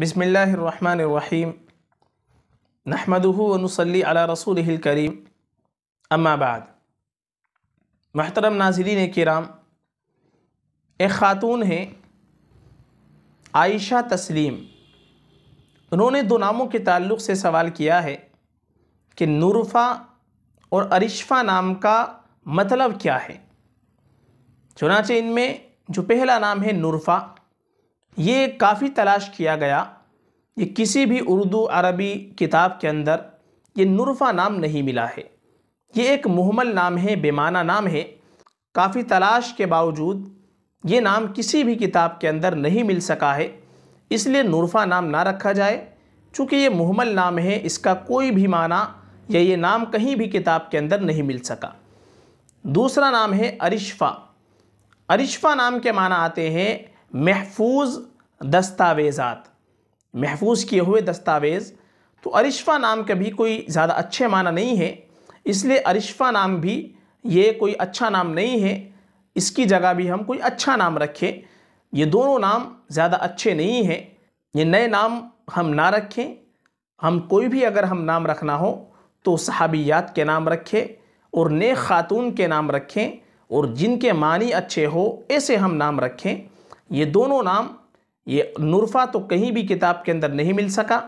बिसमीम अला रसूल करीम अम्माबाद महतरम नाजरीन कराम एक ख़ातून हैं आयशा तस्लीम उन्होंने दो नामों के ताल्लुक़ से सवाल किया है कि नूरफ़ा और अरिशफ़ा नाम का मतलब क्या है चुनाचे इनमें जो पहला नाम है नूरफ़ा ये काफ़ी तलाश किया गया ये किसी भी उर्दू अरबी किताब के अंदर ये नुरफा नाम नहीं मिला है ये एक मुहमल नाम है बेमाना नाम है काफ़ी तलाश के बावजूद ये नाम किसी भी किताब के अंदर नहीं मिल सका है इसलिए नुरफा नाम ना रखा जाए चूँकि ये मुहमल नाम है इसका कोई भी माना या ये नाम कहीं भी किताब के अंदर नहीं मिल सका दूसरा नाम है अरिशफ़ा अरिशफ़ा नाम के माना आते हैं महफूज दस्तावेज़ात महफूज किए हुए दस्तावेज़ तो अरिशफ़ा नाम का भी कोई ज़्यादा अच्छे माना नहीं है इसलिए अरिशफ़ा नाम भी ये कोई अच्छा नाम नहीं है इसकी जगह भी हम कोई अच्छा नाम रखें ये दोनों नाम ज़्यादा अच्छे नहीं हैं ये नए नाम हम ना रखें हम कोई भी अगर हम नाम रखना हो तो सहाबियात के नाम रखें और नेक ख़ातून के नाम रखें और जिनके मानी अच्छे हो ऐसे हम नाम रखें ये दोनों नाम ये नुरफा तो कहीं भी किताब के अंदर नहीं मिल सका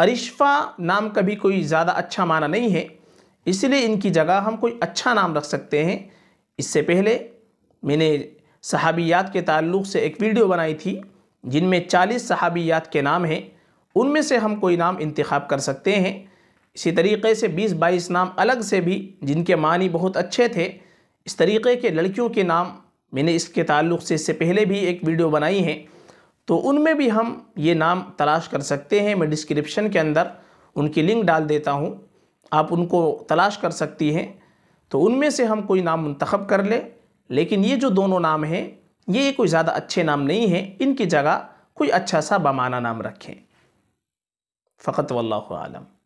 अरिशफा नाम का भी कोई ज़्यादा अच्छा माना नहीं है इसलिए इनकी जगह हम कोई अच्छा नाम रख सकते हैं इससे पहले मैंने सहाबियात के ताल्लुक से एक वीडियो बनाई थी जिनमें चालीस सहाबियात के नाम हैं उनमें से हम कोई नाम इंतखब कर सकते हैं इसी तरीके से बीस बाईस नाम अलग से भी जिनके मानी बहुत अच्छे थे इस तरीके के लड़कियों के नाम मैंने इसके ताल्लुक़ से इससे पहले भी एक वीडियो बनाई है तो उनमें भी हम ये नाम तलाश कर सकते हैं मैं डिस्क्रिप्शन के अंदर उनकी लिंक डाल देता हूँ आप उनको तलाश कर सकती हैं तो उनमें से हम कोई नाम मंतखब कर ले लेकिन ये जो दोनों नाम हैं ये कोई ज़्यादा अच्छे नाम नहीं हैं इनकी जगह कोई अच्छा सा बामाना नाम रखें फ़कत वल्लम